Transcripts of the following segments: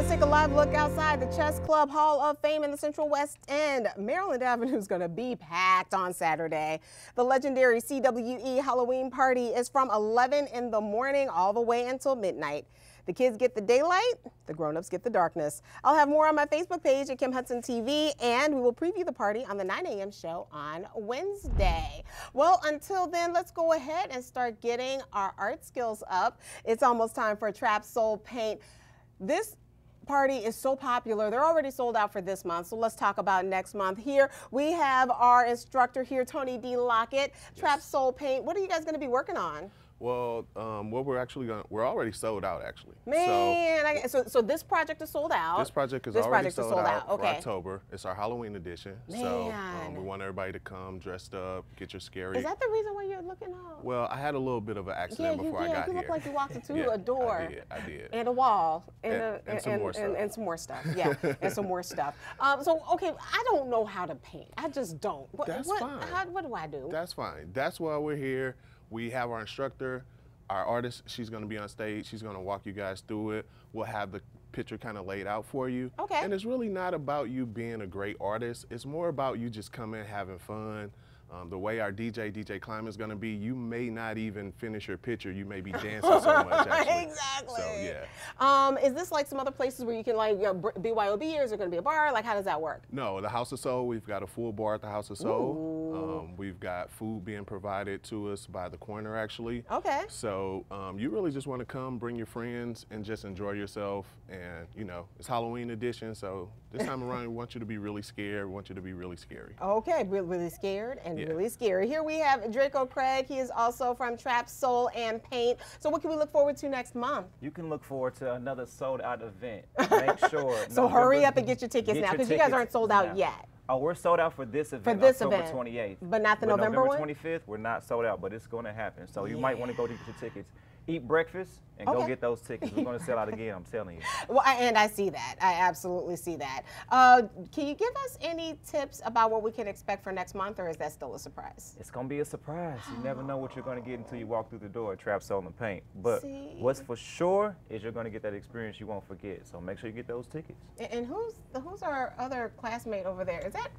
Let's take a live look outside the Chess Club Hall of Fame in the Central West End. Maryland Avenue is going to be packed on Saturday. The legendary CWE Halloween party is from 11 in the morning all the way until midnight. The kids get the daylight, the grown-ups get the darkness. I'll have more on my Facebook page at Kim Hudson TV, and we will preview the party on the 9 a.m. show on Wednesday. Well, until then, let's go ahead and start getting our art skills up. It's almost time for Trap Soul Paint. This party is so popular. They're already sold out for this month, so let's talk about next month. Here we have our instructor here, Tony D. Lockett, yes. Trap Soul Paint. What are you guys going to be working on? Well, um, we're actually going we're already sold out actually. Man, so, I, so, so this project is sold out. This project is this already project sold, is sold, out, out. Okay. for October. It's our Halloween edition. Man. So um, we want everybody to come dressed up, get your scary. Is that the reason why you're looking out? Well, I had a little bit of an accident yeah, before I got here. You look like you walked into yeah, a door. I did. I did. And a wall. And, and, a, and, and, some and, some more stuff. Yeah, and some more stuff. Um, so okay, I don't know how to paint. I just don't. What, That's what, fine. How, what do I do? That's fine. That's why we're here we have our instructor, our artist, she's gonna be on stage, she's gonna walk you guys through it. We'll have the picture kind of laid out for you. Okay. And it's really not about you being a great artist, it's more about you just coming, having fun. Um, the way our DJ, DJ Climb is going to be, you may not even finish your picture. You may be dancing so much. exactly. So, yeah. Um, is this like some other places where you can like you know, BYOB or is there going to be a bar? Like, how does that work? No, the House of Soul, we've got a full bar at the House of Soul. Um, um, we've got food being provided to us by the corner, actually. Okay. So um, you really just want to come, bring your friends, and just enjoy yourself. And you know, it's Halloween edition, so this time around, we want you to be really scared. We want you to be really scary. Okay, really scared and yeah. really scary. Here we have Draco Craig. He is also from Trap Soul and Paint. So what can we look forward to next month? You can look forward to another sold out event. Make sure. so no, hurry up and get your tickets get now because you guys aren't sold out now. yet. Oh, we're sold out for this event. For this October event, 28th. But not the November, November, 25th, we're not sold out, but it's going to happen. So you might want to go get your tickets eat breakfast and okay. go get those tickets. We're going to sell out again. I'm telling you. Well, and I see that. I absolutely see that. Uh, can you give us any tips about what we can expect for next month, or is that still a surprise? It's going to be a surprise. You never know what you're going to get until you walk through the door at Trap Soul and Paint. But see? what's for sure is you're going to get that experience you won't forget. So make sure you get those tickets. And, and who's who's our other classmate over there? Is that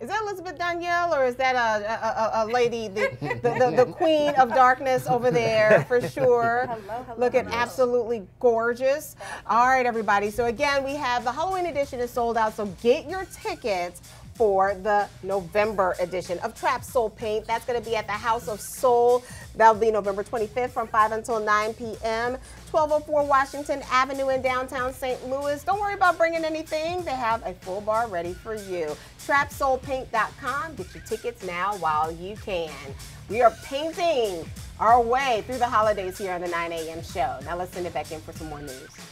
is that Elizabeth Danielle or is that a, a, a, a lady, the, the, the, the, queen of darkness over there for sure? Hello, hello, Looking hello. absolutely gorgeous. All right, everybody. So, again, we have the Halloween edition is sold out, so get your tickets for the November edition of Trap Soul Paint. That's going to be at the House of Soul. That'll be November 25th from 5 until 9 p.m. 1204 Washington Avenue in downtown St. Louis. Don't worry about bringing anything. They have a full bar ready for you. TrapSoulPaint.com. Get your tickets now while you can. We are painting our way through the holidays here on the 9 a.m. show. Now let's send it back in for some more news.